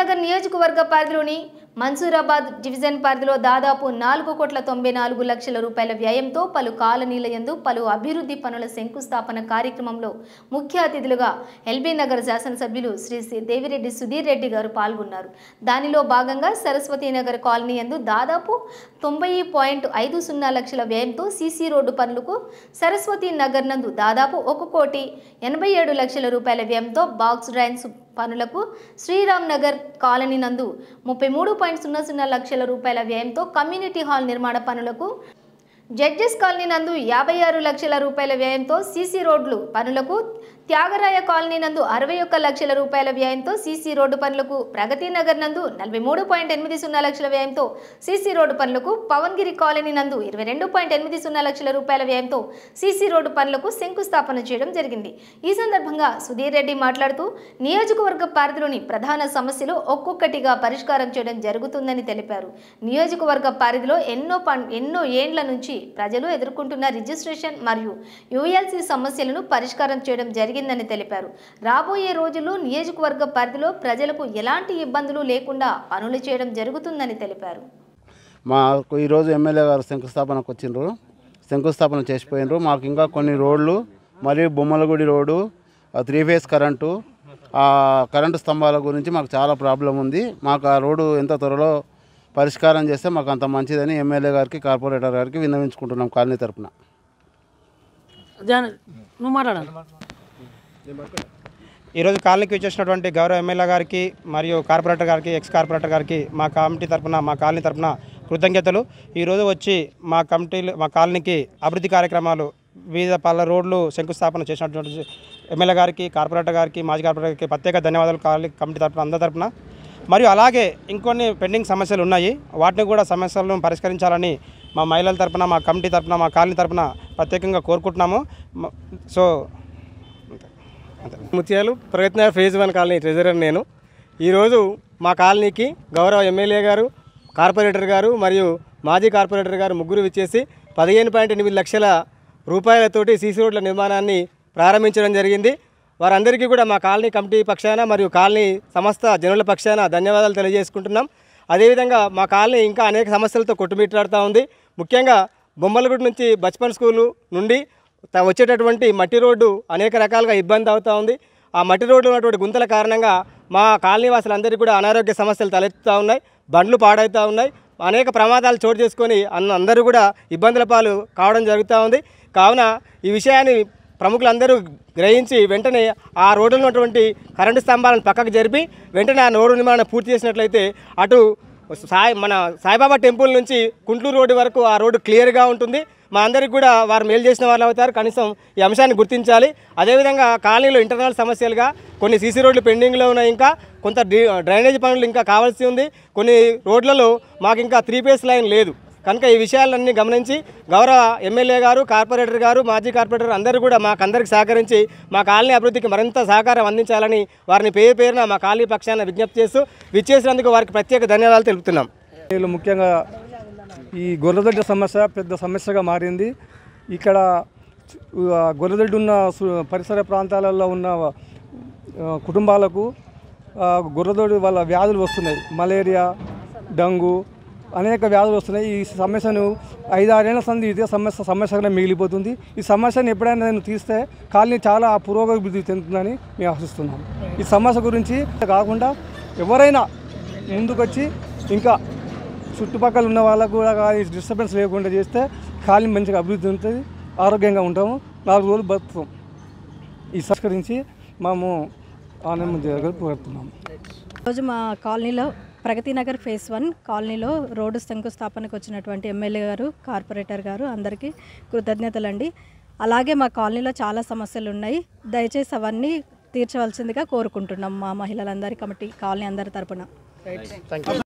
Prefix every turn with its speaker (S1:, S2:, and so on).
S1: నగర్ నియోజకవర్గ పరిధిలోని మన్సూరాబాద్ డివిజన్ పరిధిలో దాదాపు నాలుగు కోట్ల తొంభై నాలుగు లక్షల రూపాయల వ్యయంతో పలు కాలనీల యందు పలు అభివృద్ధి పనుల శంకుస్థాపన కార్యక్రమంలో ముఖ్య అతిథులుగా ఎల్బీ నగర్ శాసనసభ్యులు శ్రీ శ్రీ దేవిరెడ్డి సుధీర్ రెడ్డి గారు పాల్గొన్నారు దానిలో భాగంగా సరస్వతి నగర్ కాలనీ యందు దాదాపు తొంభై పాయింట్ ఐదు సున్నా లక్షల వ్యయంతో సీసీ రోడ్డు పనులకు సరస్వతి నగర్ నందు దాదాపు ఒక కోటి ఎనభై ఏడు లక్షల రూపాయల వ్యయంతో బాక్స్ డ్రైన్స్ పనులకు శ్రీరామ్ నగర్ కాలనీ నందు ముప్పై మూడు పాయింట్ సున్నా సున్నా లక్షల రూపాయల వ్యయంతో కమ్యూనిటీ హాల్ నిర్మాణ పనులకు జడ్జెస్ కాలనీ నందు యాభై ఆరు లక్షల రూపాయల వ్యయంతో సీసీ రోడ్లు పనులకు త్యాగరాయ కాలనీ నందు అరవై ఒక్క లక్షల రూపాయల వ్యయంతో సీసీ రోడ్డు పనులకు ప్రగతి నగర్ నందు నలభై మూడు పాయింట్ ఎనిమిది సున్నా లక్షల వ్యయంతో సీసీ రోడ్డు పనులకు పవన్గిరి కాలనీ నందు ఇరవై రెండు పాయింట్ ఎనిమిది సున్నా లక్షల రూపాయల వ్యయంతో సీసీ రోడ్డు పనులకు శంకుస్థాపన చేయడం జరిగింది ఈ సందర్భంగా సుధీర్ రెడ్డి మాట్లాడుతూ నియోజకవర్గ పరిధిలోని ప్రధాన సమస్యలు ఒక్కొక్కటిగా పరిష్కారం చేయడం జరుగుతుందని తెలిపారు నియోజకవర్గ పరిధిలో ఎన్నో ఎన్నో ఏండ్ల నుంచి ప్రజలు ఎదుర్కొంటున్న రిజిస్ట్రేషన్ మరియు యూఎల్సీ సమస్యలను పరిష్కారం చేయడం జరిగింది జరిగిందని తెలిపారు రాబోయే రోజులు నియోజకవర్గ పరిధిలో ప్రజలకు ఎలాంటి ఇబ్బందులు లేకుండా పనులు చేయడం జరుగుతుందని తెలిపారు
S2: మాకు ఈరోజు ఎమ్మెల్యే గారు శంకుస్థాపనకు వచ్చిండ్రు శంకుస్థాపన చేసిపోయినారు మాకు ఇంకా కొన్ని రోడ్లు మరియు Bommalagudi road three phase current current స్తంభాల గురించి మాకు చాలా ప్రాబ్లం ఉంది మాకు ఆ రోడ్డు ఎంత త్వరలో పరిష్కారం చేస్తే మాకు అంత మంచిదని ఎమ్మెల్యే గారికి కార్పొరేటర్ గారికి విన్నవించుకుంటున్నాం కాలనీ తరఫున
S3: నువ్వు మాట్లాడాలి
S2: ఈరోజు కాలనీకి వచ్చేసినటువంటి గౌరవ ఎమ్మెల్యే గారికి మరియు కార్పొరేటర్ గారికి ఎక్స్ కార్పొరేటర్ గారికి మా కమిటీ తరఫున మా కాలనీ తరఫున కృతజ్ఞతలు ఈరోజు వచ్చి మా కమిటీలు మా కాలనీకి అభివృద్ధి కార్యక్రమాలు వివిధ పల్ల రోడ్లు శంకుస్థాపన చేసినటువంటి ఎమ్మెల్యే గారికి కార్పొరేటర్ గారికి మాజీ కార్పొరేటర్ గారికి ప్రత్యేక ధన్యవాదాలు కాలనీ కమిటీ తరఫున అందరి తరఫున మరియు అలాగే ఇంకొన్ని పెండింగ్ సమస్యలు ఉన్నాయి వాటిని కూడా సమస్యలను పరిష్కరించాలని మా మహిళల తరఫున మా కమిటీ తరఫున మా కాలనీ తరఫున ప్రత్యేకంగా కోరుకుంటున్నాము so Mutyalu Pragathi Nagar
S4: phase one colony treasurer నేను ఈరోజు మా కాలనీకి గౌరవ ఎమ్మెల్యే గారు కార్పొరేటర్ గారు మరియు మాజీ కార్పొరేటర్ గారు ముగ్గురు ఇచ్చేసి పదిహేను పాయింట్ ఎనిమిది లక్షల రూపాయలతోటి సీసీ రోడ్ల నిర్మాణాన్ని ప్రారంభించడం జరిగింది వారందరికీ కూడా మా కాలనీ కమిటీ పక్షాన మరియు కాలనీ సంస్థ జనుల పక్షాన ధన్యవాదాలు తెలియజేసుకుంటున్నాం అదేవిధంగా మా కాలనీ ఇంకా అనేక సమస్యలతో కొట్టుమిట్లాడుతూ ఉంది ముఖ్యంగా బొమ్మలగుడి నుంచి బచ్పన్ స్కూలు నుండి వచ్చేటటువంటి మట్టి రోడ్డు అనేక రకాలుగా ఇబ్బంది అవుతూ ఉంది ఆ మట్టి రోడ్డు ఉన్నటువంటి గుంతల కారణంగా మా కాలనీవాసులందరికీ కూడా అనారోగ్య సమస్యలు తలెత్తుతూ ఉన్నాయి బండ్లు పాడవుతూ ఉన్నాయి అనేక ప్రమాదాలు చోటు చేసుకొని అందరూ కూడా ఇబ్బందుల పాలు కావడం జరుగుతూ ఉంది కావున ఈ విషయాన్ని ప్రముఖులందరూ గ్రహించి వెంటనే ఆ రోడ్డులో ఉన్నటువంటి కరెంటు స్తంభాలను పక్కకు జరిపి వెంటనే ఆ రోడ్డు నిర్మాణం పూర్తి చేసినట్లయితే అటు సాయి మన సాయిబాబా టెంపుల్ నుంచి కుంట్లూరు రోడ్డు వరకు ఆ రోడ్డు క్లియర్గా ఉంటుంది మా అందరికి కూడా వారు మేలు చేసిన వాళ్ళు అవుతారు కనీసం ఈ అంశాన్ని గుర్తించాలి అదేవిధంగా కాలనీలో ఇంటర్నల్ సమస్యలుగా కొన్ని సీసీ రోడ్లు పెండింగ్లో ఉన్నాయి ఇంకా కొంత డ్రైనేజ్ పనులు ఇంకా కావాల్సి ఉంది కొన్ని రోడ్లలో మాకు ఇంకా త్రీ ఫేస్ లైన్ లేదు కనుక ఈ విషయాలన్నీ గమనించి గౌరవ ఎమ్మెల్యే గారు కార్పొరేటర్ గారు మాజీ కార్పొరేటర్ అందరూ కూడా మాకందరికి సహకరించి మా కాలనీ అభివృద్ధికి మరింత సహకారం అందించాలని వారిని పేరు పేరున మా కాలనీ పక్షాన విజ్ఞప్తి చేస్తూ విచ్చేసినందుకు వారికి ప్రత్యేక ధన్యవాదాలు తెలుపుతున్నాం
S3: ముఖ్యంగా ఈ గొర్రెదొడ్డి సమస్య పెద్ద సమస్యగా మారింది ఇక్కడ గొర్రెదొడ్డి ఉన్న పరిసర ప్రాంతాలలో ఉన్న కుటుంబాలకు గొర్రెదొడ్డి వాళ్ళ వ్యాధులు వస్తున్నాయి మలేరియా డంగు అనేక వ్యాధులు వస్తున్నాయి ఈ సమస్యను ఐదారేళ్ల సంధి ఇదే సమస్య సమస్యగానే మిగిలిపోతుంది ఈ సమస్యను ఎప్పుడైనా నేను తీస్తే కాలనీ చాలా పురోగతి చెందుతుందని మేము ఆశిస్తున్నాం ఈ సమస్య గురించి కాకుండా ఎవరైనా ముందుకొచ్చి ఇంకా చుట్టుపక్కల ఉన్న వాళ్ళకు కూడా డిస్టర్బెన్స్ లేకుండా చేస్తే ఖాళీ మంచిగా అభివృద్ధి ఉంటుంది ఆరోగ్యంగా ఉంటాము నాలుగు రోజులు బతుకుతాం ఈ సంస్కరించి మేము ఆనందం కోరుతున్నాము
S1: రోజు మా కాలనీలో ప్రగతి నగర్ ఫేస్ వన్ కాలనీలో రోడ్డు శంకుస్థాపనకు వచ్చినటువంటి ఎమ్మెల్యే గారు కార్పొరేటర్ గారు అందరికీ కృతజ్ఞతలు అండి అలాగే మా కాలనీలో చాలా సమస్యలు ఉన్నాయి దయచేసి అవన్నీ తీర్చవలసిందిగా కోరుకుంటున్నాం మా మహిళలందరి కమిటీ కాలనీ అందరి
S3: తరపున